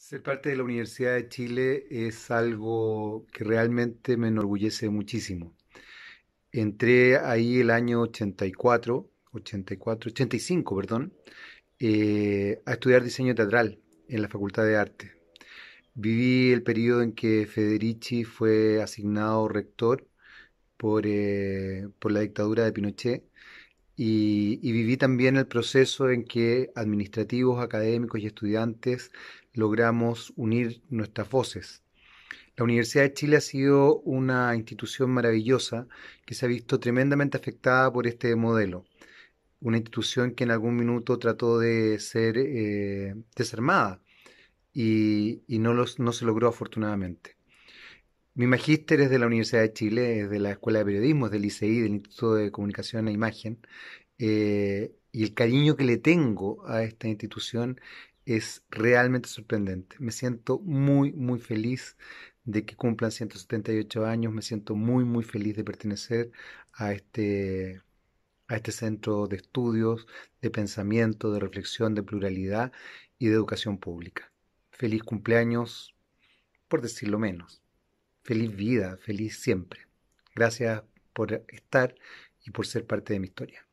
Ser parte de la Universidad de Chile es algo que realmente me enorgullece muchísimo. Entré ahí el año 84, 84, 85, perdón, eh, a estudiar diseño teatral en la Facultad de Arte. Viví el periodo en que Federici fue asignado rector por, eh, por la dictadura de Pinochet y, viví también el proceso en que administrativos, académicos y estudiantes logramos unir nuestras voces. La Universidad de Chile ha sido una institución maravillosa que se ha visto tremendamente afectada por este modelo. Una institución que en algún minuto trató de ser eh, desarmada y, no, no se logró afortunadamente. Mi magíster es de la Universidad de Chile, es de la Escuela de Periodismo, es del ICI, del Instituto de Comunicación e Imagen. Eh, y el cariño que le tengo a esta institución es realmente sorprendente. Me siento muy, muy feliz de que cumplan 178 años. Me siento muy, muy feliz de pertenecer a este, a este centro de estudios, de pensamiento, de reflexión, de pluralidad y de educación pública. Feliz cumpleaños, por decirlo menos feliz vida, feliz siempre. Gracias por estar y por ser parte de mi historia.